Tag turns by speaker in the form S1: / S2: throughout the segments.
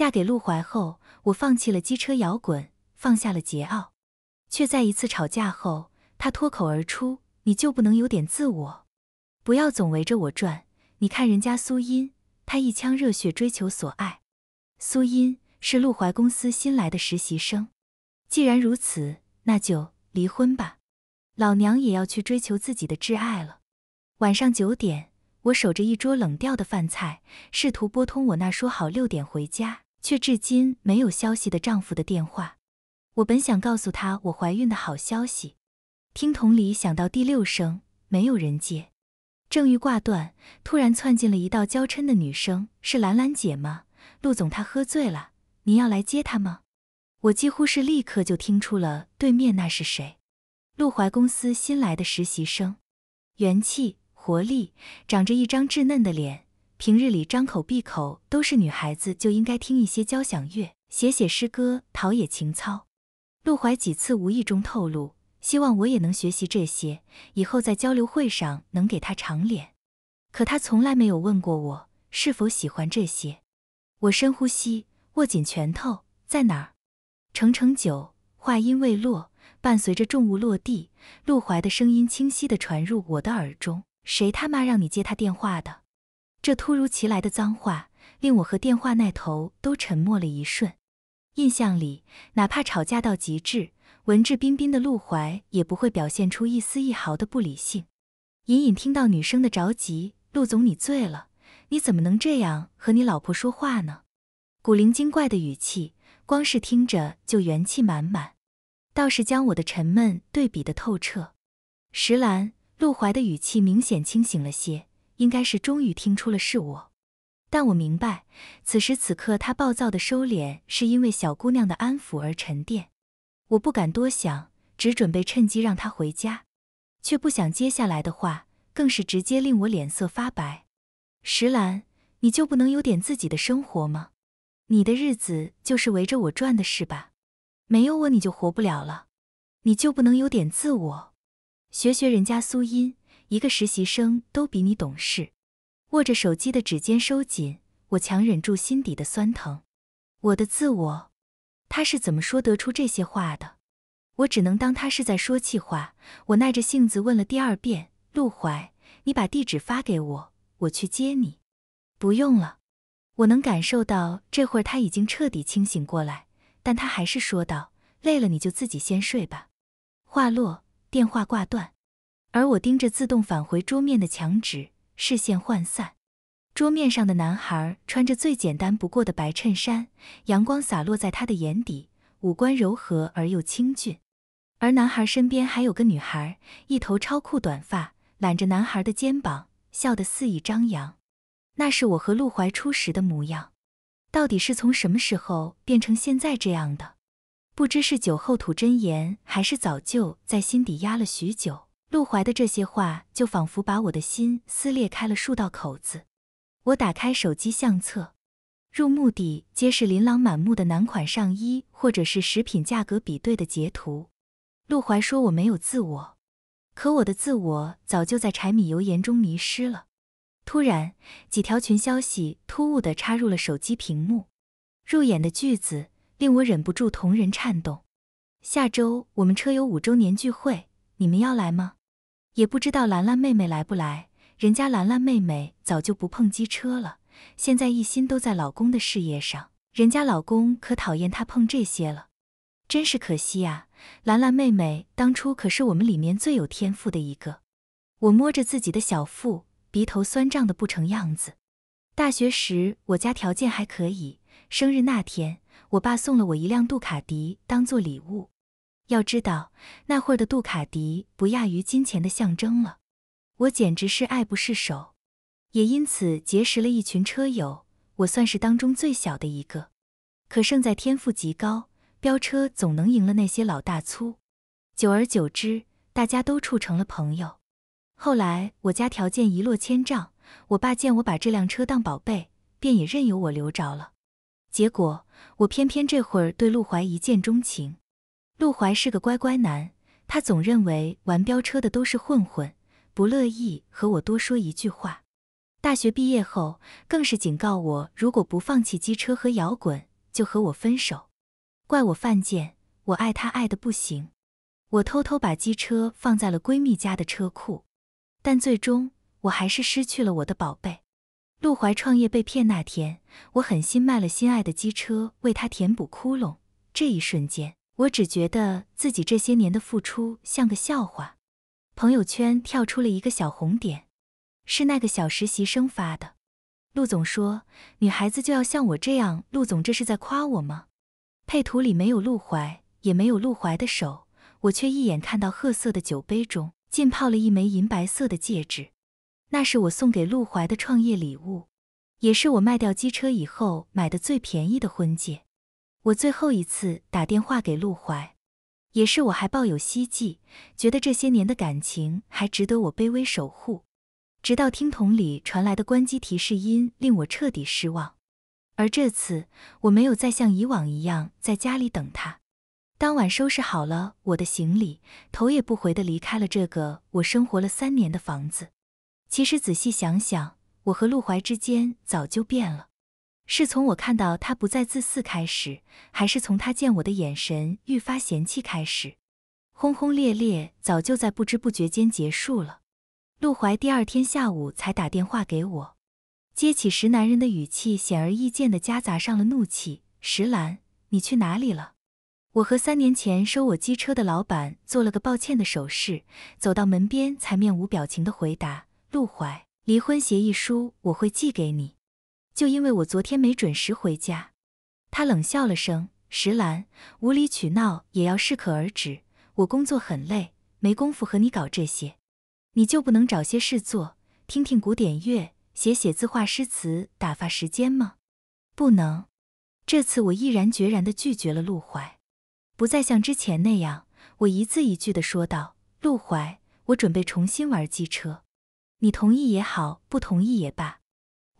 S1: 嫁给陆怀后，我放弃了机车摇滚，放下了桀骜，却在一次吵架后，他脱口而出：“你就不能有点自我，不要总围着我转？你看人家苏音，她一腔热血追求所爱。”苏音是陆怀公司新来的实习生。既然如此，那就离婚吧，老娘也要去追求自己的挚爱了。晚上九点，我守着一桌冷掉的饭菜，试图拨通我那说好六点回家。却至今没有消息的丈夫的电话，我本想告诉他我怀孕的好消息，听筒里响到第六声，没有人接，正欲挂断，突然窜进了一道娇嗔的女声：“是兰兰姐吗？陆总他喝醉了，您要来接他吗？”我几乎是立刻就听出了对面那是谁，陆怀公司新来的实习生，元气活力，长着一张稚嫩的脸。平日里张口闭口都是女孩子就应该听一些交响乐，写写诗歌陶冶情操。陆怀几次无意中透露，希望我也能学习这些，以后在交流会上能给他长脸。可他从来没有问过我是否喜欢这些。我深呼吸，握紧拳头，在哪儿？程程九话音未落，伴随着重物落地，陆怀的声音清晰地传入我的耳中：“谁他妈让你接他电话的？”这突如其来的脏话令我和电话那头都沉默了一瞬。印象里，哪怕吵架到极致，文质彬彬的陆怀也不会表现出一丝一毫的不理性。隐隐听到女生的着急：“陆总，你醉了？你怎么能这样和你老婆说话呢？”古灵精怪的语气，光是听着就元气满满，倒是将我的沉闷对比的透彻。石兰，陆怀的语气明显清醒了些。应该是终于听出了是我，但我明白此时此刻他暴躁的收敛是因为小姑娘的安抚而沉淀。我不敢多想，只准备趁机让他回家，却不想接下来的话更是直接令我脸色发白。石兰，你就不能有点自己的生活吗？你的日子就是围着我转的是吧？没有我你就活不了了，你就不能有点自我？学学人家苏音。一个实习生都比你懂事，握着手机的指尖收紧，我强忍住心底的酸疼。我的自我，他是怎么说得出这些话的？我只能当他是在说气话。我耐着性子问了第二遍：“陆怀，你把地址发给我，我去接你。”“不用了。”我能感受到这会儿他已经彻底清醒过来，但他还是说道：“累了你就自己先睡吧。”话落，电话挂断。而我盯着自动返回桌面的墙纸，视线涣散。桌面上的男孩穿着最简单不过的白衬衫，阳光洒落在他的眼底，五官柔和而又清俊。而男孩身边还有个女孩，一头超酷短发，揽着男孩的肩膀，笑得肆意张扬。那是我和陆怀初时的模样。到底是从什么时候变成现在这样的？不知是酒后吐真言，还是早就在心底压了许久。陆怀的这些话，就仿佛把我的心撕裂开了数道口子。我打开手机相册，入目的皆是琳琅满目的男款上衣，或者是食品价格比对的截图。陆怀说我没有自我，可我的自我早就在柴米油盐中迷失了。突然，几条群消息突兀的插入了手机屏幕，入眼的句子令我忍不住瞳仁颤动。下周我们车友五周年聚会，你们要来吗？也不知道兰兰妹妹来不来，人家兰兰妹妹早就不碰机车了，现在一心都在老公的事业上，人家老公可讨厌她碰这些了，真是可惜啊！兰兰妹妹当初可是我们里面最有天赋的一个。我摸着自己的小腹，鼻头酸胀的不成样子。大学时，我家条件还可以，生日那天，我爸送了我一辆杜卡迪当做礼物。要知道，那会儿的杜卡迪不亚于金钱的象征了，我简直是爱不释手，也因此结识了一群车友。我算是当中最小的一个，可胜在天赋极高，飙车总能赢了那些老大粗。久而久之，大家都处成了朋友。后来我家条件一落千丈，我爸见我把这辆车当宝贝，便也任由我留着了。结果我偏偏这会儿对陆怀一见钟情。陆怀是个乖乖男，他总认为玩飙车的都是混混，不乐意和我多说一句话。大学毕业后，更是警告我，如果不放弃机车和摇滚，就和我分手。怪我犯贱，我爱他爱得不行。我偷偷把机车放在了闺蜜家的车库，但最终我还是失去了我的宝贝。陆怀创业被骗那天，我狠心卖了心爱的机车，为他填补窟窿。这一瞬间。我只觉得自己这些年的付出像个笑话。朋友圈跳出了一个小红点，是那个小实习生发的。陆总说：“女孩子就要像我这样。”陆总这是在夸我吗？配图里没有陆怀，也没有陆怀的手，我却一眼看到褐色的酒杯中浸泡了一枚银白色的戒指，那是我送给陆怀的创业礼物，也是我卖掉机车以后买的最便宜的婚戒。我最后一次打电话给陆怀，也是我还抱有希冀，觉得这些年的感情还值得我卑微守护。直到听筒里传来的关机提示音，令我彻底失望。而这次，我没有再像以往一样在家里等他。当晚，收拾好了我的行李，头也不回地离开了这个我生活了三年的房子。其实仔细想想，我和陆怀之间早就变了。是从我看到他不再自私开始，还是从他见我的眼神愈发嫌弃开始？轰轰烈烈早就在不知不觉间结束了。陆怀第二天下午才打电话给我，接起时，男人的语气显而易见地夹杂上了怒气：“石兰，你去哪里了？”我和三年前收我机车的老板做了个抱歉的手势，走到门边才面无表情地回答：“陆怀，离婚协议书我会寄给你。”就因为我昨天没准时回家，他冷笑了声。石兰，无理取闹也要适可而止。我工作很累，没工夫和你搞这些。你就不能找些事做，听听古典乐，写写字画诗词，打发时间吗？不能。这次我毅然决然地拒绝了陆怀，不再像之前那样。我一字一句地说道：“陆怀，我准备重新玩机车，你同意也好，不同意也罢。”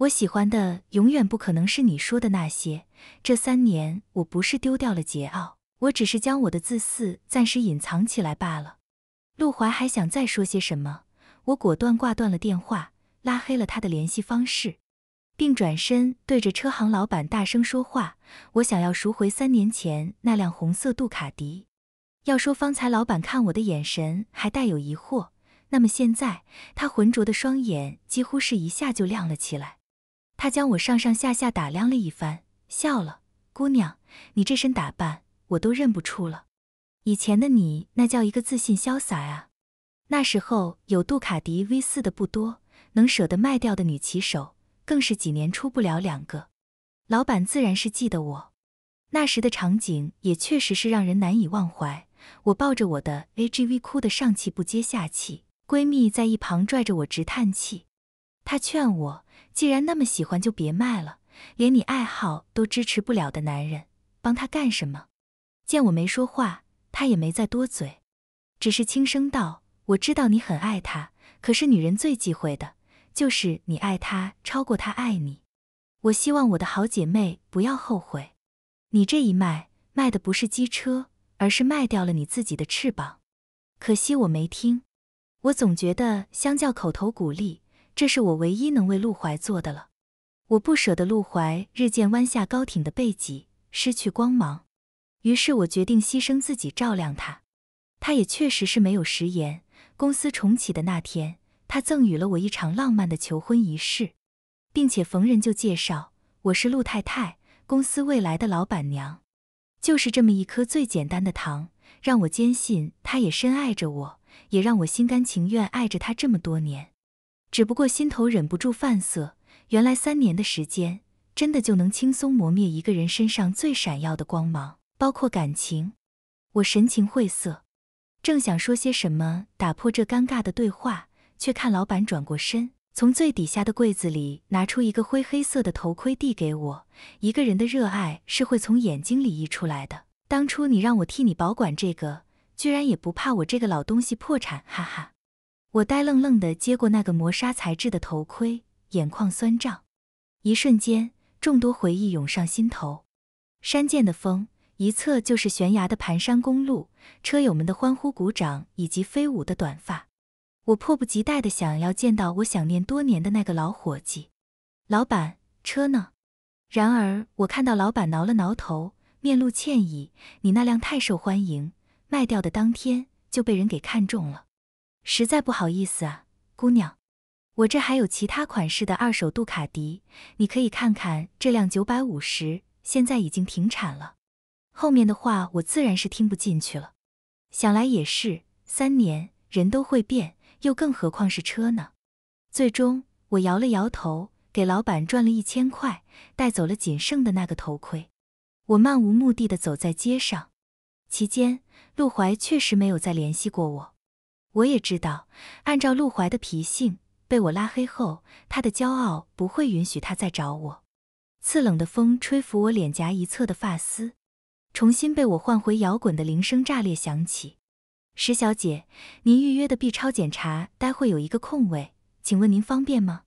S1: 我喜欢的永远不可能是你说的那些。这三年我不是丢掉了桀骜，我只是将我的自私暂时隐藏起来罢了。陆怀还想再说些什么，我果断挂断了电话，拉黑了他的联系方式，并转身对着车行老板大声说话：“我想要赎回三年前那辆红色杜卡迪。”要说方才老板看我的眼神还带有疑惑，那么现在他浑浊的双眼几乎是一下就亮了起来。他将我上上下下打量了一番，笑了：“姑娘，你这身打扮我都认不出了。以前的你那叫一个自信潇洒啊。那时候有杜卡迪 V 四的不多，能舍得卖掉的女骑手更是几年出不了两个。老板自然是记得我。那时的场景也确实是让人难以忘怀。我抱着我的 A G V 哭得上气不接下气，闺蜜在一旁拽着我直叹气。”他劝我，既然那么喜欢，就别卖了。连你爱好都支持不了的男人，帮他干什么？见我没说话，他也没再多嘴，只是轻声道：“我知道你很爱他，可是女人最忌讳的就是你爱他超过他爱你。我希望我的好姐妹不要后悔，你这一卖，卖的不是机车，而是卖掉了你自己的翅膀。可惜我没听，我总觉得相较口头鼓励。”这是我唯一能为陆怀做的了，我不舍得陆怀日渐弯下高挺的背脊，失去光芒。于是我决定牺牲自己照亮他。他也确实是没有食言。公司重启的那天，他赠予了我一场浪漫的求婚仪式，并且逢人就介绍我是陆太太，公司未来的老板娘。就是这么一颗最简单的糖，让我坚信他也深爱着我，也让我心甘情愿爱着他这么多年。只不过心头忍不住泛涩，原来三年的时间真的就能轻松磨灭一个人身上最闪耀的光芒，包括感情。我神情晦涩，正想说些什么打破这尴尬的对话，却看老板转过身，从最底下的柜子里拿出一个灰黑色的头盔递给我。一个人的热爱是会从眼睛里溢出来的。当初你让我替你保管这个，居然也不怕我这个老东西破产，哈哈。我呆愣愣地接过那个磨砂材质的头盔，眼眶酸胀。一瞬间，众多回忆涌上心头。山涧的风，一侧就是悬崖的盘山公路，车友们的欢呼鼓掌以及飞舞的短发。我迫不及待的想要见到我想念多年的那个老伙计。老板，车呢？然而我看到老板挠了挠头，面露歉意：“你那辆太受欢迎，卖掉的当天就被人给看中了。”实在不好意思啊，姑娘，我这还有其他款式的二手杜卡迪，你可以看看这辆九百五十，现在已经停产了。后面的话我自然是听不进去了，想来也是，三年人都会变，又更何况是车呢？最终我摇了摇头，给老板赚了一千块，带走了仅剩的那个头盔。我漫无目的的走在街上，期间陆怀确实没有再联系过我。我也知道，按照陆怀的脾性，被我拉黑后，他的骄傲不会允许他再找我。刺冷的风吹拂我脸颊一侧的发丝，重新被我换回摇滚的铃声炸裂响起。石小姐，您预约的 B 超检查待会有一个空位，请问您方便吗？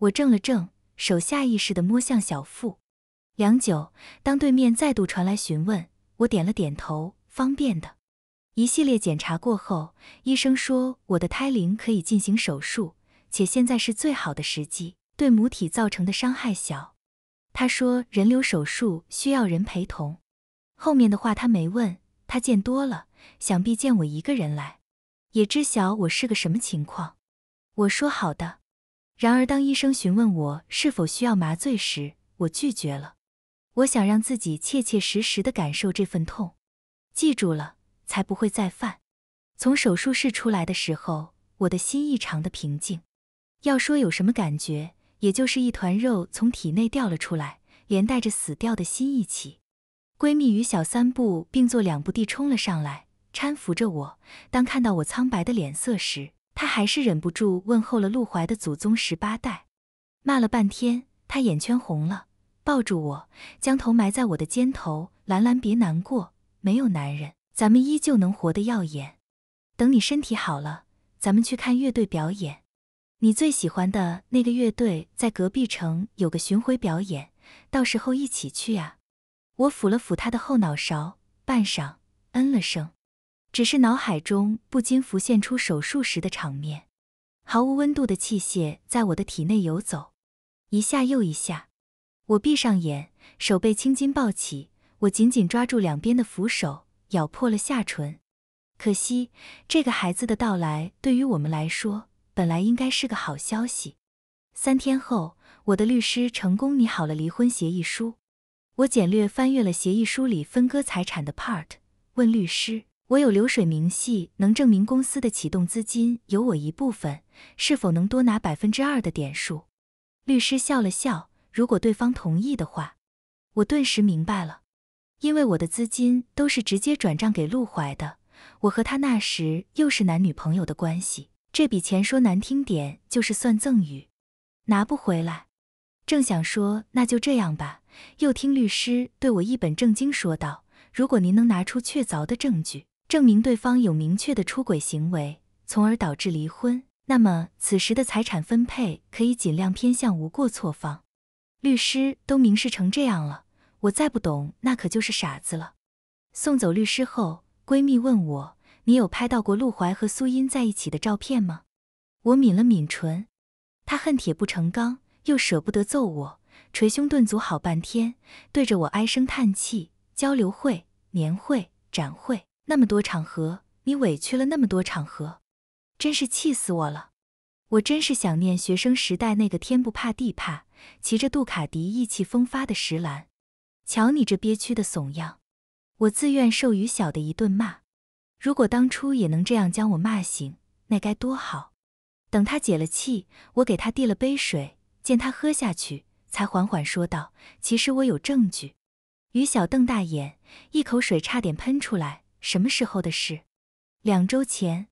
S1: 我怔了怔，手下意识的摸向小腹。良久，当对面再度传来询问，我点了点头，方便的。一系列检查过后，医生说我的胎龄可以进行手术，且现在是最好的时机，对母体造成的伤害小。他说人流手术需要人陪同，后面的话他没问，他见多了，想必见我一个人来，也知晓我是个什么情况。我说好的。然而当医生询问我是否需要麻醉时，我拒绝了。我想让自己切切实实的感受这份痛。记住了。才不会再犯。从手术室出来的时候，我的心异常的平静。要说有什么感觉，也就是一团肉从体内掉了出来，连带着死掉的心一起。闺蜜与小三步并作两步地冲了上来，搀扶着我。当看到我苍白的脸色时，她还是忍不住问候了陆怀的祖宗十八代，骂了半天，她眼圈红了，抱住我，将头埋在我的肩头：“兰兰，别难过，没有男人。”咱们依旧能活得耀眼。等你身体好了，咱们去看乐队表演。你最喜欢的那个乐队在隔壁城有个巡回表演，到时候一起去啊。我抚了抚他的后脑勺，半晌，嗯了声。只是脑海中不禁浮现出手术时的场面，毫无温度的器械在我的体内游走，一下又一下。我闭上眼，手背青筋抱起，我紧紧抓住两边的扶手。咬破了下唇，可惜这个孩子的到来对于我们来说本来应该是个好消息。三天后，我的律师成功拟好了离婚协议书。我简略翻阅了协议书里分割财产的 part，问律师：“我有流水明细，能证明公司的启动资金有我一部分，是否能多拿百分之二的点数？”律师笑了笑：“如果对方同意的话。”我顿时明白了。因为我的资金都是直接转账给陆怀的，我和他那时又是男女朋友的关系，这笔钱说难听点就是算赠与，拿不回来。正想说那就这样吧，又听律师对我一本正经说道：“如果您能拿出确凿的证据，证明对方有明确的出轨行为，从而导致离婚，那么此时的财产分配可以尽量偏向无过错方。”律师都明示成这样了。我再不懂，那可就是傻子了。送走律师后，闺蜜问我：“你有拍到过陆怀和苏音在一起的照片吗？”我抿了抿唇。他恨铁不成钢，又舍不得揍我，捶胸顿足好半天，对着我唉声叹气。交流会、年会、展会，那么多场合，你委屈了那么多场合，真是气死我了！我真是想念学生时代那个天不怕地怕、骑着杜卡迪意气风发的石兰。瞧你这憋屈的怂样，我自愿受于小的一顿骂。如果当初也能这样将我骂醒，那该多好。等他解了气，我给他递了杯水，见他喝下去，才缓缓说道：“其实我有证据。”于小瞪大眼，一口水差点喷出来。什么时候的事？两周前。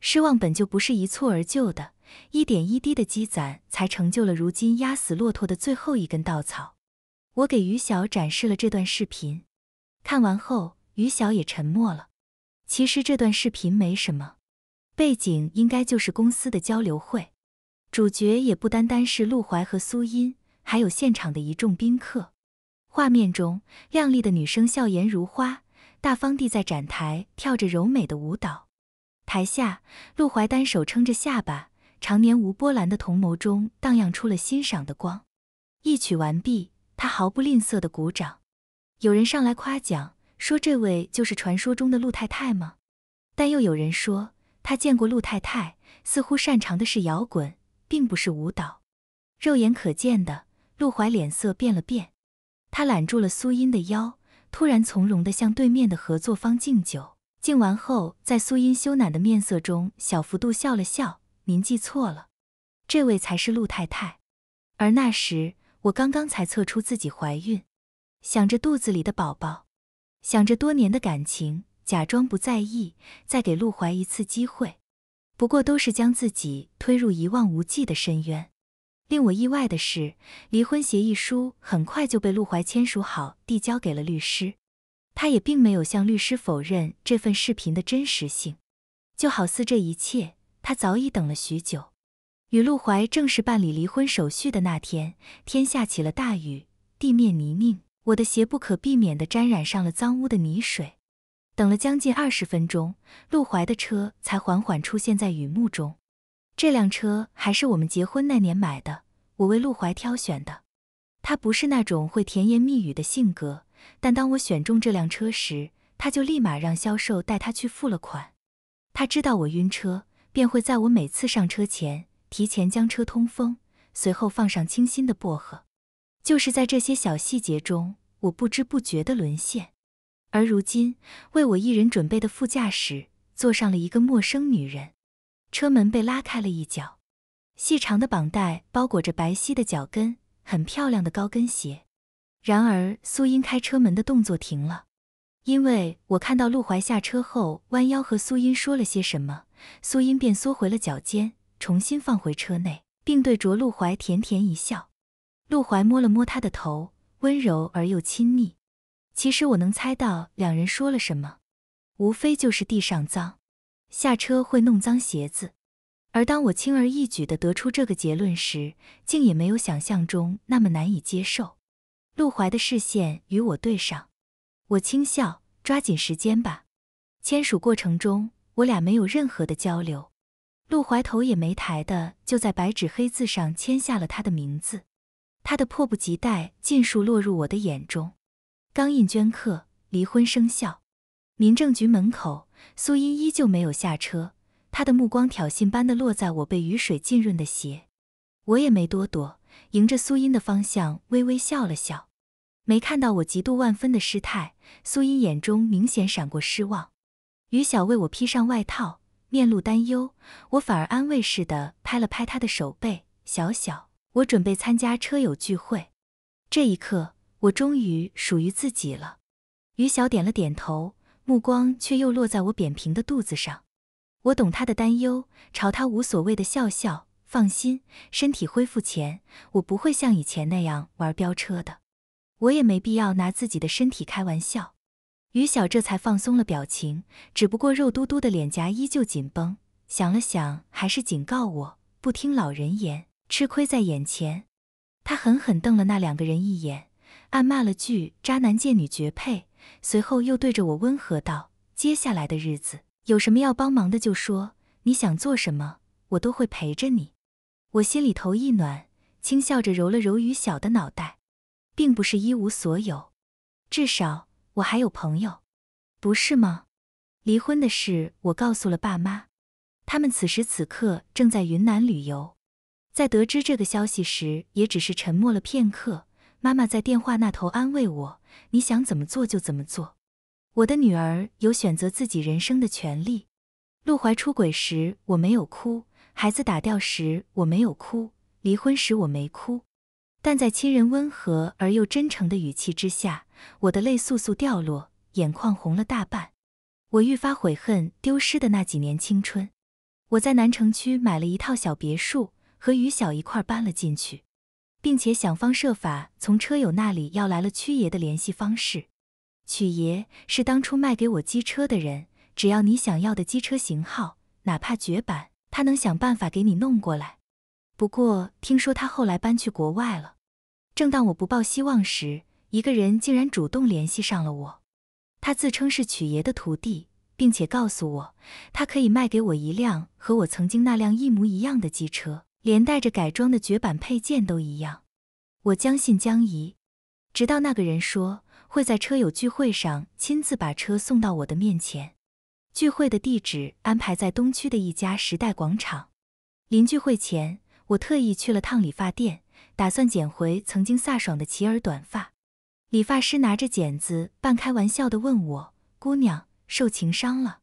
S1: 失望本就不是一蹴而就的，一点一滴的积攒，才成就了如今压死骆驼的最后一根稻草。我给于晓展示了这段视频，看完后，于晓也沉默了。其实这段视频没什么，背景应该就是公司的交流会，主角也不单单是陆怀和苏音，还有现场的一众宾客。画面中，靓丽的女生笑颜如花，大方地在展台跳着柔美的舞蹈。台下，陆怀单手撑着下巴，常年无波澜的瞳眸中荡漾出了欣赏的光。一曲完毕。他毫不吝啬的鼓掌，有人上来夸奖说：“这位就是传说中的陆太太吗？”但又有人说他见过陆太太，似乎擅长的是摇滚，并不是舞蹈。肉眼可见的，陆怀脸色变了变，他揽住了苏音的腰，突然从容的向对面的合作方敬酒。敬完后，在苏音羞赧的面色中，小幅度笑了笑：“您记错了，这位才是陆太太。”而那时。我刚刚才测出自己怀孕，想着肚子里的宝宝，想着多年的感情，假装不在意，再给陆怀一次机会。不过都是将自己推入一望无际的深渊。令我意外的是，离婚协议书很快就被陆怀签署好，递交给了律师。他也并没有向律师否认这份视频的真实性，就好似这一切他早已等了许久。与陆怀正式办理离婚手续的那天，天下起了大雨，地面泥泞，我的鞋不可避免地沾染上了脏污的泥水。等了将近二十分钟，陆怀的车才缓缓出现在雨幕中。这辆车还是我们结婚那年买的，我为陆怀挑选的。他不是那种会甜言蜜语的性格，但当我选中这辆车时，他就立马让销售带他去付了款。他知道我晕车，便会在我每次上车前。提前将车通风，随后放上清新的薄荷。就是在这些小细节中，我不知不觉的沦陷。而如今，为我一人准备的副驾驶，坐上了一个陌生女人。车门被拉开了一角，细长的绑带包裹着白皙的脚跟，很漂亮的高跟鞋。然而，苏英开车门的动作停了，因为我看到陆怀下车后弯腰和苏英说了些什么，苏英便缩回了脚尖。重新放回车内，并对着陆怀甜甜一笑。陆怀摸了摸他的头，温柔而又亲昵。其实我能猜到两人说了什么，无非就是地上脏，下车会弄脏鞋子。而当我轻而易举的得出这个结论时，竟也没有想象中那么难以接受。陆怀的视线与我对上，我轻笑，抓紧时间吧。签署过程中，我俩没有任何的交流。陆怀头也没抬的就在白纸黑字上签下了他的名字，他的迫不及待尽数落入我的眼中。钢印镌刻，离婚生效。民政局门口，苏英依旧没有下车，她的目光挑衅般的落在我被雨水浸润的鞋，我也没多躲，迎着苏英的方向微微笑了笑。没看到我极度万分的失态，苏英眼中明显闪过失望。于晓为我披上外套。面露担忧，我反而安慰似的拍了拍他的手背。小小，我准备参加车友聚会。这一刻，我终于属于自己了。于小点了点头，目光却又落在我扁平的肚子上。我懂他的担忧，朝他无所谓的笑笑。放心，身体恢复前，我不会像以前那样玩飙车的。我也没必要拿自己的身体开玩笑。于晓这才放松了表情，只不过肉嘟嘟的脸颊依旧紧绷。想了想，还是警告我：“不听老人言，吃亏在眼前。”他狠狠瞪了那两个人一眼，暗骂了句“渣男贱女绝配”，随后又对着我温和道：“接下来的日子，有什么要帮忙的就说，你想做什么，我都会陪着你。”我心里头一暖，轻笑着揉了揉于晓的脑袋，并不是一无所有，至少。我还有朋友，不是吗？离婚的事我告诉了爸妈，他们此时此刻正在云南旅游，在得知这个消息时，也只是沉默了片刻。妈妈在电话那头安慰我：“你想怎么做就怎么做，我的女儿有选择自己人生的权利。”陆怀出轨时我没有哭，孩子打掉时我没有哭，离婚时我没哭。但在亲人温和而又真诚的语气之下，我的泪簌簌掉落，眼眶红了大半。我愈发悔恨丢失的那几年青春。我在南城区买了一套小别墅，和于晓一块搬了进去，并且想方设法从车友那里要来了曲爷的联系方式。曲爷是当初卖给我机车的人，只要你想要的机车型号，哪怕绝版，他能想办法给你弄过来。不过听说他后来搬去国外了。正当我不抱希望时，一个人竟然主动联系上了我。他自称是曲爷的徒弟，并且告诉我，他可以卖给我一辆和我曾经那辆一模一样的机车，连带着改装的绝版配件都一样。我将信将疑，直到那个人说会在车友聚会上亲自把车送到我的面前。聚会的地址安排在东区的一家时代广场。临聚会前。我特意去了趟理发店，打算剪回曾经飒爽的齐耳短发。理发师拿着剪子，半开玩笑的问我：“姑娘，受情伤了？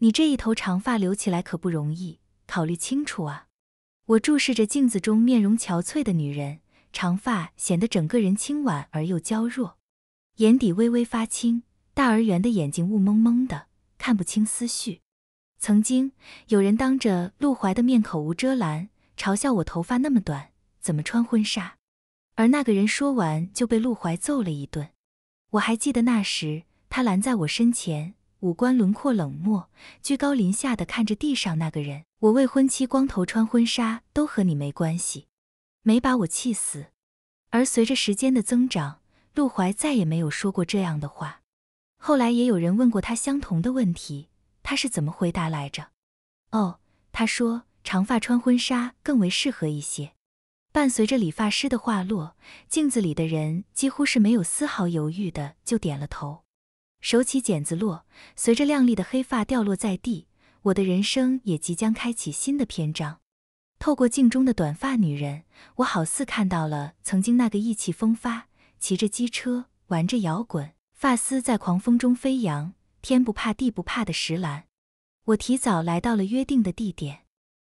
S1: 你这一头长发留起来可不容易，考虑清楚啊！”我注视着镜子中面容憔悴的女人，长发显得整个人清婉而又娇弱，眼底微微发青，大而圆的眼睛雾蒙蒙的，看不清思绪。曾经有人当着陆怀的面口无遮拦。嘲笑我头发那么短，怎么穿婚纱？而那个人说完就被陆怀揍了一顿。我还记得那时，他拦在我身前，五官轮廓冷漠，居高临下的看着地上那个人。我未婚妻光头穿婚纱都和你没关系，没把我气死。而随着时间的增长，陆怀再也没有说过这样的话。后来也有人问过他相同的问题，他是怎么回答来着？哦，他说。长发穿婚纱更为适合一些。伴随着理发师的话落，镜子里的人几乎是没有丝毫犹豫的就点了头。手起剪子落，随着亮丽的黑发掉落在地，我的人生也即将开启新的篇章。透过镜中的短发女人，我好似看到了曾经那个意气风发、骑着机车、玩着摇滚、发丝在狂风中飞扬、天不怕地不怕的石兰。我提早来到了约定的地点。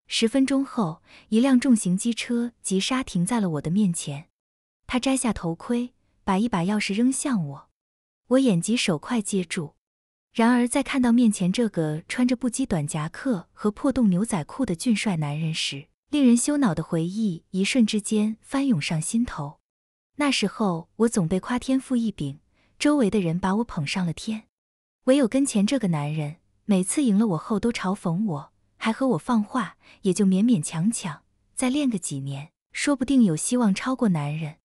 S1: 十分钟后，一辆重型机车急刹停在了我的面前。他摘下头盔，把一把钥匙扔向我，我眼疾手快接住。然而，在看到面前这个穿着不羁短夹克和破洞牛仔裤的俊帅男人时，令人羞恼的回忆一瞬之间翻涌上心头。那时候，我总被夸天赋异禀，周围的人把我捧上了天，唯有跟前这个男人，每次赢了我后都嘲讽我。还和我放话，也就勉勉强强再练个几年，说不定有希望超过男人。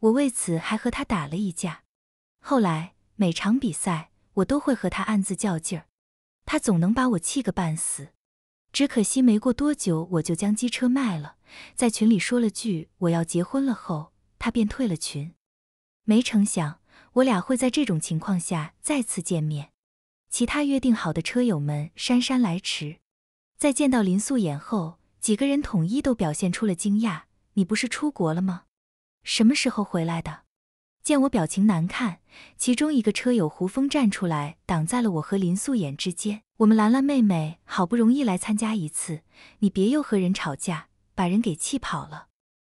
S1: 我为此还和他打了一架。后来每场比赛我都会和他暗自较劲儿，他总能把我气个半死。只可惜没过多久，我就将机车卖了，在群里说了句我要结婚了后，他便退了群。没成想，我俩会在这种情况下再次见面。其他约定好的车友们姗姗来迟。在见到林素妍后，几个人统一都表现出了惊讶。你不是出国了吗？什么时候回来的？见我表情难看，其中一个车友胡峰站出来挡在了我和林素妍之间。我们兰兰妹妹好不容易来参加一次，你别又和人吵架，把人给气跑了。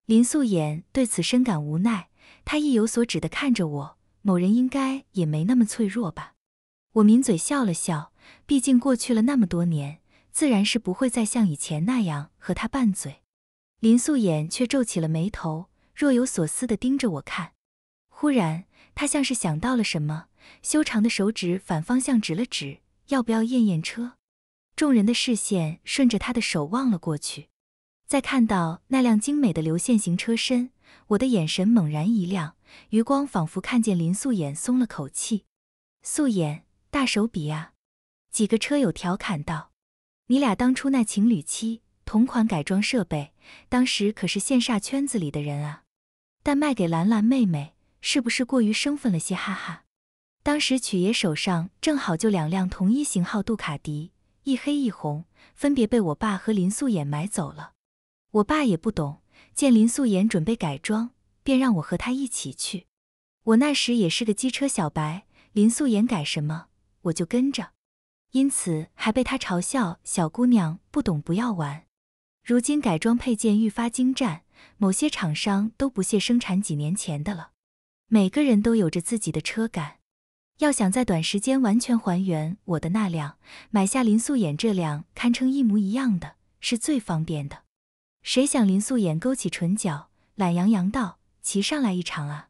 S1: 林素妍对此深感无奈，他意有所指的看着我。某人应该也没那么脆弱吧？我抿嘴笑了笑，毕竟过去了那么多年。自然是不会再像以前那样和他拌嘴，林素颜却皱起了眉头，若有所思地盯着我看。忽然，他像是想到了什么，修长的手指反方向指了指：“要不要验验车？”众人的视线顺着他的手望了过去，在看到那辆精美的流线型车身，我的眼神猛然一亮，余光仿佛看见林素颜松了口气。素颜大手笔啊！几个车友调侃道。你俩当初那情侣期同款改装设备，当时可是羡煞圈子里的人啊！但卖给兰兰妹妹，是不是过于生分了些？哈哈。当时曲爷手上正好就两辆同一型号杜卡迪，一黑一红，分别被我爸和林素颜买走了。我爸也不懂，见林素颜准备改装，便让我和他一起去。我那时也是个机车小白，林素颜改什么，我就跟着。因此还被他嘲笑小姑娘不懂不要玩。如今改装配件愈发精湛，某些厂商都不屑生产几年前的了。每个人都有着自己的车感，要想在短时间完全还原我的那辆，买下林素颜这辆堪称一模一样的是最方便的。谁想林素颜勾起唇角，懒洋洋道：“骑上来一场啊。”“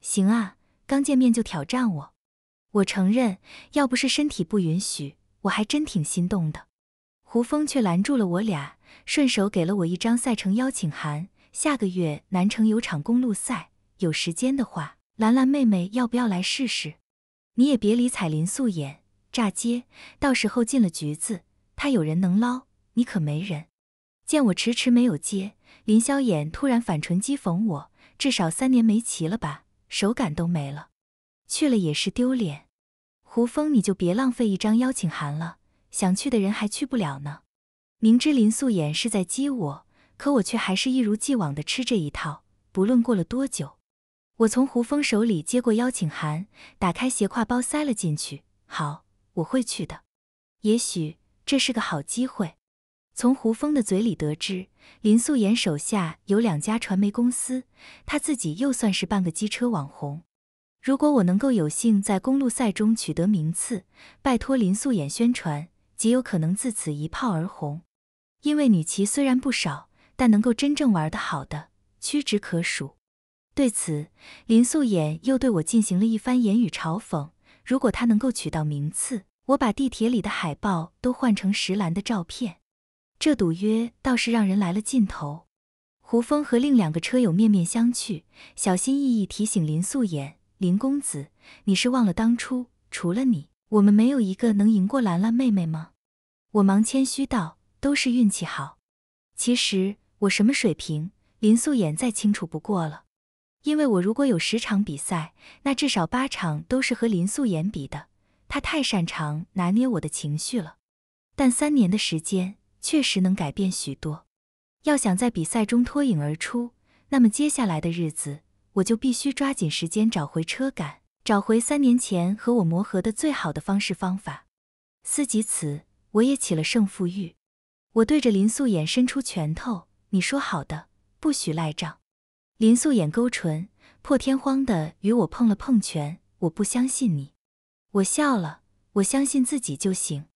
S1: 行啊，刚见面就挑战我。”我承认，要不是身体不允许，我还真挺心动的。胡峰却拦住了我俩，顺手给了我一张赛程邀请函。下个月南城有场公路赛，有时间的话，兰兰妹妹要不要来试试？你也别理睬林素颜，炸街，到时候进了局子，他有人能捞，你可没人。见我迟迟没有接，林萧衍突然反唇讥讽我：“至少三年没骑了吧？手感都没了，去了也是丢脸。”胡峰，你就别浪费一张邀请函了，想去的人还去不了呢。明知林素妍是在激我，可我却还是一如既往的吃这一套。不论过了多久，我从胡峰手里接过邀请函，打开斜挎包塞了进去。好，我会去的。也许这是个好机会。从胡峰的嘴里得知，林素妍手下有两家传媒公司，他自己又算是半个机车网红。如果我能够有幸在公路赛中取得名次，拜托林素衍宣传，极有可能自此一炮而红。因为女骑虽然不少，但能够真正玩得好的屈指可数。对此，林素衍又对我进行了一番言语嘲讽。如果她能够取到名次，我把地铁里的海报都换成石兰的照片。这赌约倒是让人来了劲头。胡峰和另两个车友面面相觑，小心翼翼提醒林素妍。林公子，你是忘了当初除了你，我们没有一个能赢过兰兰妹妹吗？我忙谦虚道：“都是运气好。其实我什么水平，林素颜再清楚不过了。因为我如果有十场比赛，那至少八场都是和林素颜比的。她太擅长拿捏我的情绪了。但三年的时间确实能改变许多。要想在比赛中脱颖而出，那么接下来的日子……”我就必须抓紧时间找回车感，找回三年前和我磨合的最好的方式方法。思及此，我也起了胜负欲。我对着林素眼伸出拳头：“你说好的，不许赖账。”林素眼勾唇，破天荒地与我碰了碰拳。我不相信你。我笑了，我相信自己就行。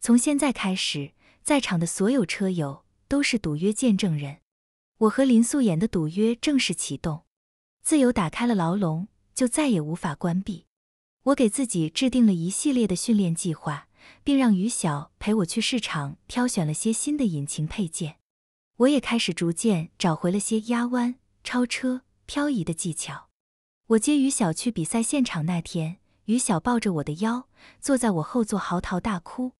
S1: 从现在开始，在场的所有车友都是赌约见证人。我和林素眼的赌约正式启动。自由打开了牢笼，就再也无法关闭。我给自己制定了一系列的训练计划，并让于晓陪我去市场挑选了些新的引擎配件。我也开始逐渐找回了些压弯、超车、漂移的技巧。我接于晓去比赛现场那天，于晓抱着我的腰，坐在我后座嚎啕大哭。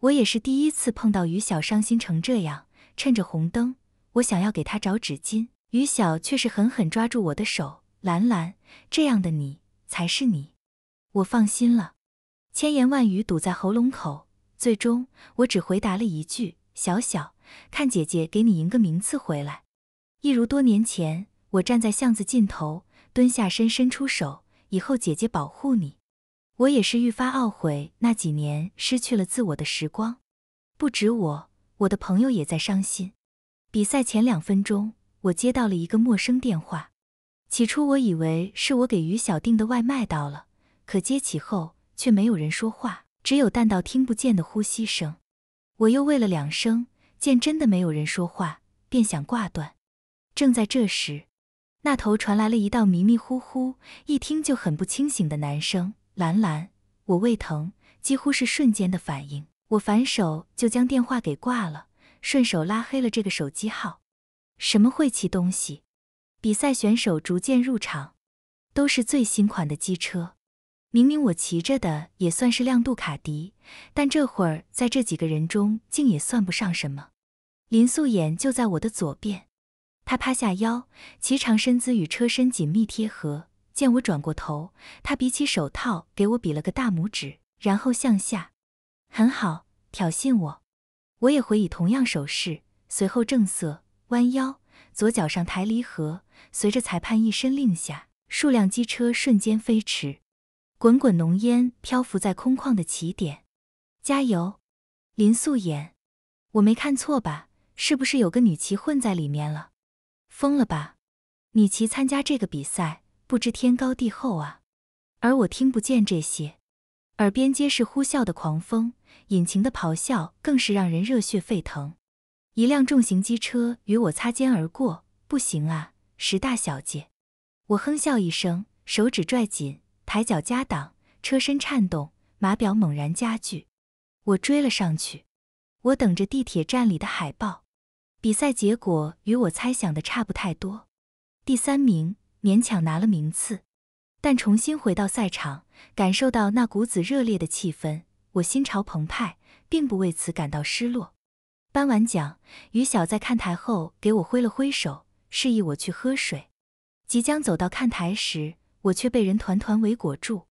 S1: 我也是第一次碰到于晓伤心成这样。趁着红灯，我想要给他找纸巾。于晓却是狠狠抓住我的手，兰兰，这样的你才是你，我放心了。千言万语堵在喉咙口，最终我只回答了一句：“小小，看姐姐给你赢个名次回来。”一如多年前，我站在巷子尽头，蹲下身，伸出手。以后姐姐保护你。我也是愈发懊悔那几年失去了自我的时光。不止我，我的朋友也在伤心。比赛前两分钟。我接到了一个陌生电话，起初我以为是我给于小订的外卖到了，可接起后却没有人说话，只有淡到听不见的呼吸声。我又喂了两声，见真的没有人说话，便想挂断。正在这时，那头传来了一道迷迷糊糊、一听就很不清醒的男声：“兰兰，我胃疼。”几乎是瞬间的反应，我反手就将电话给挂了，顺手拉黑了这个手机号。什么晦气东西！比赛选手逐渐入场，都是最新款的机车。明明我骑着的也算是亮度卡迪，但这会儿在这几个人中竟也算不上什么。林素妍就在我的左边，她趴下腰，颀长身姿与车身紧密贴合。见我转过头，她比起手套给我比了个大拇指，然后向下，很好，挑衅我。我也回以同样手势，随后正色。弯腰，左脚上抬离合，随着裁判一声令下，数辆机车瞬间飞驰，滚滚浓烟漂浮在空旷的起点。加油，林素妍，我没看错吧？是不是有个女骑混在里面了？疯了吧！女骑参加这个比赛，不知天高地厚啊！而我听不见这些，耳边皆是呼啸的狂风，引擎的咆哮更是让人热血沸腾。一辆重型机车与我擦肩而过，不行啊，石大小姐！我哼笑一声，手指拽紧，抬脚加档，车身颤动，码表猛然加剧，我追了上去。我等着地铁站里的海报，比赛结果与我猜想的差不太多，第三名勉强拿了名次，但重新回到赛场，感受到那股子热烈的气氛，我心潮澎湃，并不为此感到失落。颁完奖，于晓在看台后给我挥了挥手，示意我去喝水。即将走到看台时，我却被人团团围裹住。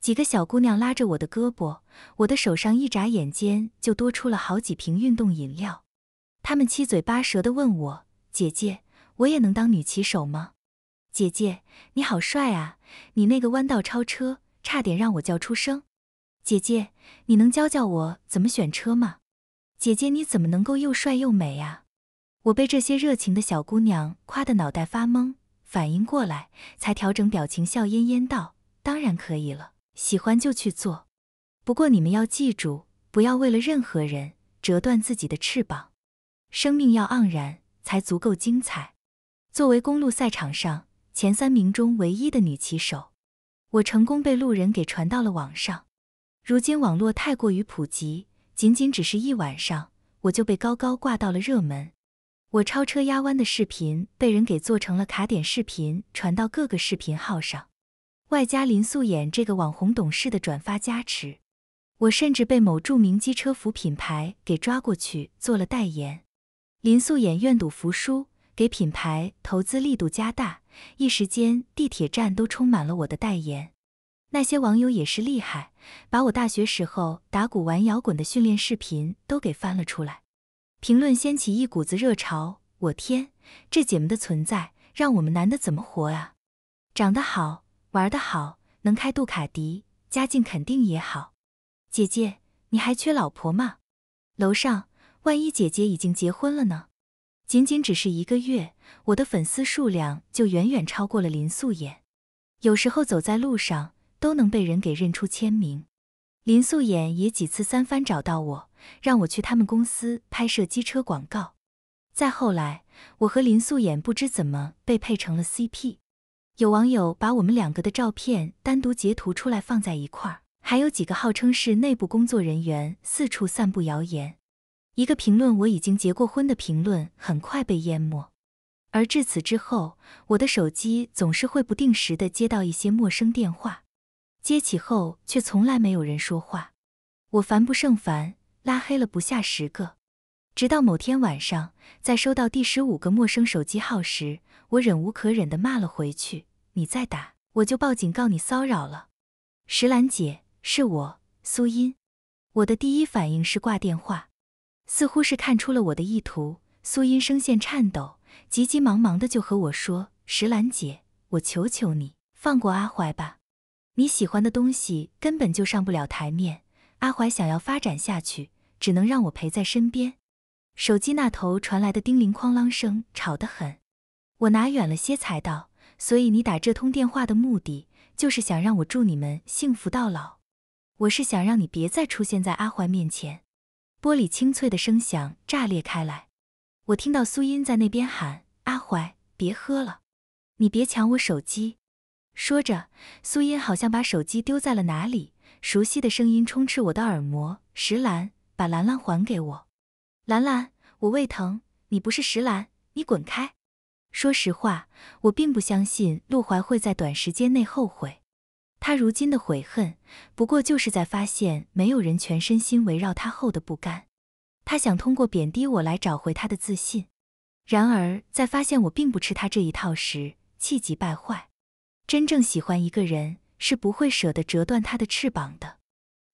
S1: 几个小姑娘拉着我的胳膊，我的手上一眨眼间就多出了好几瓶运动饮料。她们七嘴八舌地问我：“姐姐，我也能当女骑手吗？”“姐姐，你好帅啊！你那个弯道超车差点让我叫出声。”“姐姐，你能教教我怎么选车吗？”姐姐，你怎么能够又帅又美啊？我被这些热情的小姑娘夸得脑袋发懵，反应过来才调整表情，笑嫣嫣道：“当然可以了，喜欢就去做。不过你们要记住，不要为了任何人折断自己的翅膀，生命要盎然才足够精彩。”作为公路赛场上前三名中唯一的女骑手，我成功被路人给传到了网上。如今网络太过于普及。仅仅只是一晚上，我就被高高挂到了热门。我超车压弯的视频被人给做成了卡点视频，传到各个视频号上，外加林素妍这个网红懂事的转发加持，我甚至被某著名机车服品牌给抓过去做了代言。林素妍愿赌服输，给品牌投资力度加大，一时间地铁站都充满了我的代言。那些网友也是厉害，把我大学时候打鼓玩摇滚的训练视频都给翻了出来，评论掀起一股子热潮。我天，这姐们的存在让我们男的怎么活啊？长得好，玩得好，能开杜卡迪，家境肯定也好。姐姐，你还缺老婆吗？楼上，万一姐姐已经结婚了呢？仅仅只是一个月，我的粉丝数量就远远超过了林素妍。有时候走在路上。都能被人给认出签名，林素衍也几次三番找到我，让我去他们公司拍摄机车广告。再后来，我和林素衍不知怎么被配成了 CP，有网友把我们两个的照片单独截图出来放在一块儿，还有几个号称是内部工作人员四处散布谣言。一个评论我已经结过婚的评论很快被淹没，而至此之后，我的手机总是会不定时的接到一些陌生电话。接起后却从来没有人说话，我烦不胜烦，拉黑了不下十个。直到某天晚上，在收到第十五个陌生手机号时，我忍无可忍的骂了回去：“你再打，我就报警告你骚扰了。”石兰姐，是我苏音。我的第一反应是挂电话。似乎是看出了我的意图，苏音声线颤抖，急急忙忙的就和我说：“石兰姐，我求求你放过阿怀吧。”你喜欢的东西根本就上不了台面。阿怀想要发展下去，只能让我陪在身边。手机那头传来的叮铃哐啷声吵得很，我拿远了些才道：“所以你打这通电话的目的，就是想让我祝你们幸福到老。我是想让你别再出现在阿怀面前。”玻璃清脆的声响炸裂开来，我听到苏音在那边喊：“阿怀，别喝了，你别抢我手机。”说着，苏音好像把手机丢在了哪里，熟悉的声音充斥我的耳膜。石兰，把兰兰还给我！兰兰，我胃疼，你不是石兰，你滚开！说实话，我并不相信陆怀会在短时间内后悔。他如今的悔恨，不过就是在发现没有人全身心围绕他后的不甘。他想通过贬低我来找回他的自信，然而在发现我并不吃他这一套时，气急败坏。真正喜欢一个人是不会舍得折断他的翅膀的。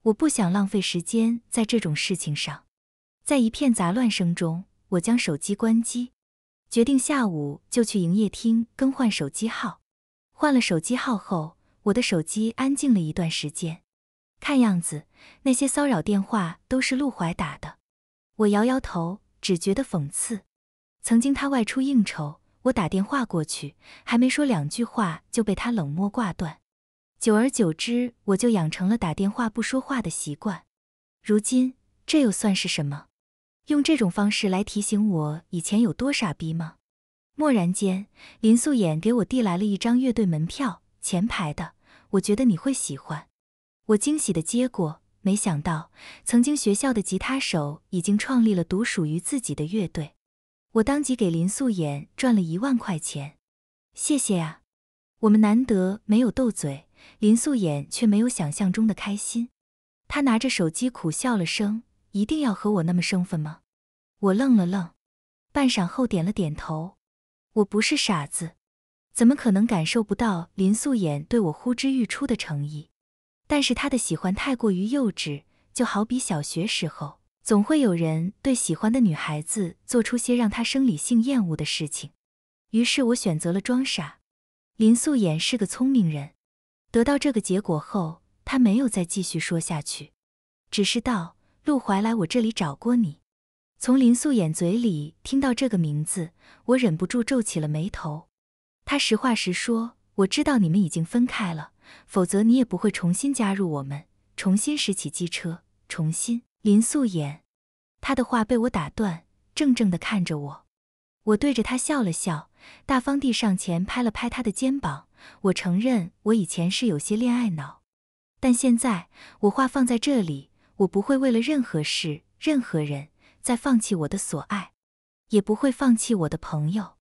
S1: 我不想浪费时间在这种事情上。在一片杂乱声中，我将手机关机，决定下午就去营业厅更换手机号。换了手机号后，我的手机安静了一段时间。看样子，那些骚扰电话都是陆怀打的。我摇摇头，只觉得讽刺。曾经他外出应酬。我打电话过去，还没说两句话就被他冷漠挂断。久而久之，我就养成了打电话不说话的习惯。如今，这又算是什么？用这种方式来提醒我以前有多傻逼吗？蓦然间，林素颜给我递来了一张乐队门票，前排的。我觉得你会喜欢。我惊喜地接过，没想到曾经学校的吉他手已经创立了独属于自己的乐队。我当即给林素颜转了一万块钱，谢谢啊！我们难得没有斗嘴，林素颜却没有想象中的开心。他拿着手机苦笑了声：“一定要和我那么生分吗？”我愣了愣，半晌后点了点头。我不是傻子，怎么可能感受不到林素颜对我呼之欲出的诚意？但是他的喜欢太过于幼稚，就好比小学时候。总会有人对喜欢的女孩子做出些让她生理性厌恶的事情，于是我选择了装傻。林素妍是个聪明人，得到这个结果后，她没有再继续说下去，只是道：“陆怀来我这里找过你。”从林素妍嘴里听到这个名字，我忍不住皱起了眉头。她实话实说：“我知道你们已经分开了，否则你也不会重新加入我们，重新拾起机车，重新。”林素颜，他的话被我打断，怔怔的看着我。我对着他笑了笑，大方地上前拍了拍他的肩膀。我承认，我以前是有些恋爱脑，但现在我话放在这里，我不会为了任何事、任何人再放弃我的所爱，也不会放弃我的朋友。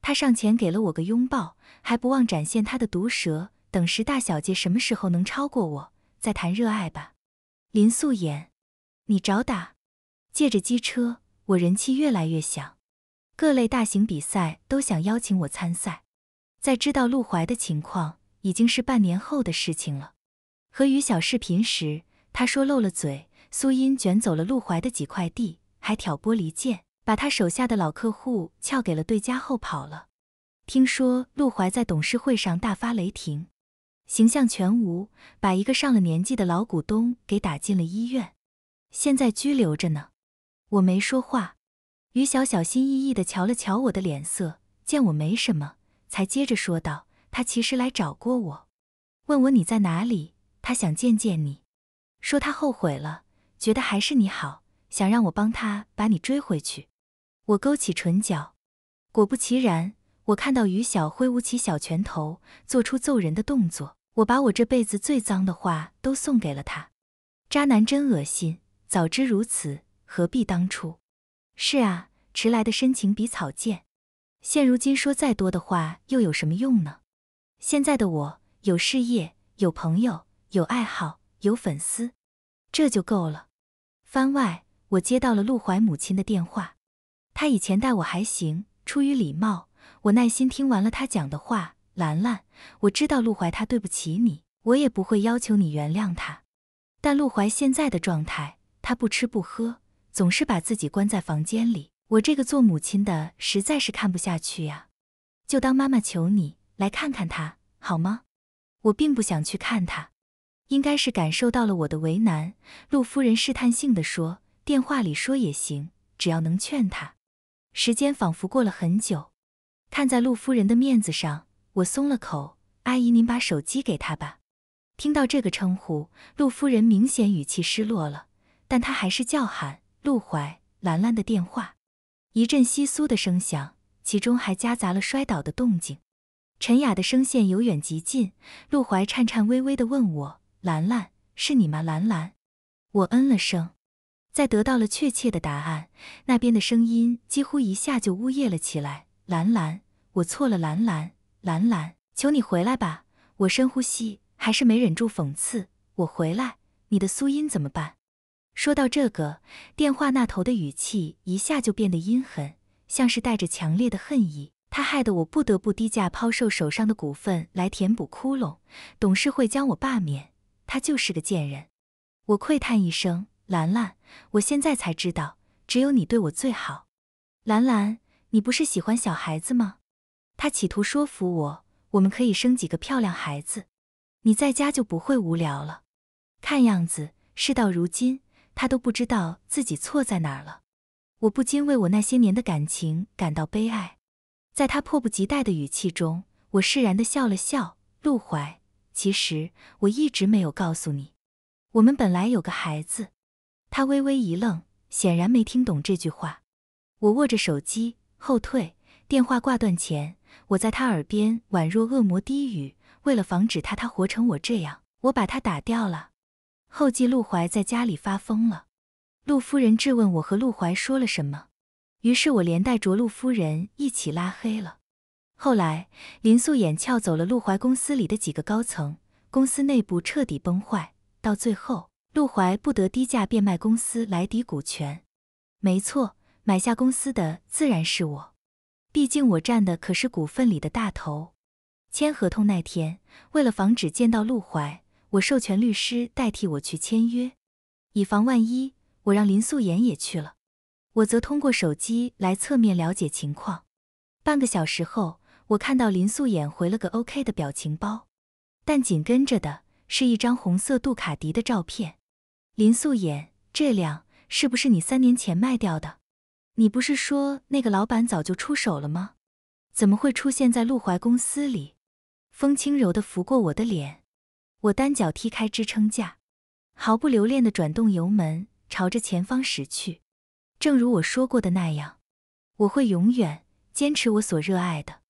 S1: 他上前给了我个拥抱，还不忘展现他的毒舌。等十大小姐什么时候能超过我，再谈热爱吧。林素颜。你找打！借着机车，我人气越来越响，各类大型比赛都想邀请我参赛。在知道陆怀的情况，已经是半年后的事情了。和于小视频时，他说漏了嘴，苏音卷走了陆怀的几块地，还挑拨离间，把他手下的老客户撬给了对家后跑了。听说陆怀在董事会上大发雷霆，形象全无，把一个上了年纪的老股东给打进了医院。现在拘留着呢，我没说话。于小小心翼翼的瞧了瞧我的脸色，见我没什么，才接着说道：“他其实来找过我，问我你在哪里，他想见见你，说他后悔了，觉得还是你好，想让我帮他把你追回去。”我勾起唇角，果不其然，我看到于小挥舞起小拳头，做出揍人的动作。我把我这辈子最脏的话都送给了他，渣男真恶心。早知如此，何必当初？是啊，迟来的深情比草贱。现如今说再多的话又有什么用呢？现在的我有事业，有朋友，有爱好，有粉丝，这就够了。番外，我接到了陆怀母亲的电话，她以前待我还行，出于礼貌，我耐心听完了她讲的话。兰兰，我知道陆怀他对不起你，我也不会要求你原谅他，但陆怀现在的状态。他不吃不喝，总是把自己关在房间里。我这个做母亲的实在是看不下去呀，就当妈妈求你来看看他好吗？我并不想去看他，应该是感受到了我的为难。陆夫人试探性地说：“电话里说也行，只要能劝他。”时间仿佛过了很久。看在陆夫人的面子上，我松了口：“阿姨，您把手机给他吧。”听到这个称呼，陆夫人明显语气失落了。但他还是叫喊陆怀兰兰的电话，一阵稀疏的声响，其中还夹杂了摔倒的动静。陈雅的声线由远及近，陆怀颤颤巍巍的问我：“兰兰，是你吗？”兰兰，我嗯了声，在得到了确切的答案，那边的声音几乎一下就呜咽了起来：“兰兰，我错了，兰兰，兰兰，求你回来吧！”我深呼吸，还是没忍住讽刺：“我回来，你的苏音怎么办？”说到这个，电话那头的语气一下就变得阴狠，像是带着强烈的恨意。他害得我不得不低价抛售手上的股份来填补窟窿，董事会将我罢免。他就是个贱人。我喟叹一声：“兰兰，我现在才知道，只有你对我最好。”兰兰，你不是喜欢小孩子吗？他企图说服我，我们可以生几个漂亮孩子，你在家就不会无聊了。看样子，事到如今。他都不知道自己错在哪儿了，我不禁为我那些年的感情感到悲哀。在他迫不及待的语气中，我释然的笑了笑。陆怀，其实我一直没有告诉你，我们本来有个孩子。他微微一愣，显然没听懂这句话。我握着手机后退，电话挂断前，我在他耳边宛若恶魔低语：“为了防止他他活成我这样，我把他打掉了。”后继陆怀在家里发疯了，陆夫人质问我和陆怀说了什么，于是我连带着陆夫人一起拉黑了。后来林素颜撬走了陆怀公司里的几个高层，公司内部彻底崩坏，到最后陆怀不得低价变卖公司来抵股权。没错，买下公司的自然是我，毕竟我占的可是股份里的大头。签合同那天，为了防止见到陆怀。我授权律师代替我去签约，以防万一。我让林素妍也去了，我则通过手机来侧面了解情况。半个小时后，我看到林素妍回了个 OK 的表情包，但紧跟着的是一张红色杜卡迪的照片。林素妍，这辆是不是你三年前卖掉的？你不是说那个老板早就出手了吗？怎么会出现在陆怀公司里？风轻柔地拂过我的脸。我单脚踢开支撑架，毫不留恋地转动油门，朝着前方驶去。正如我说过的那样，我会永远坚持我所热爱的。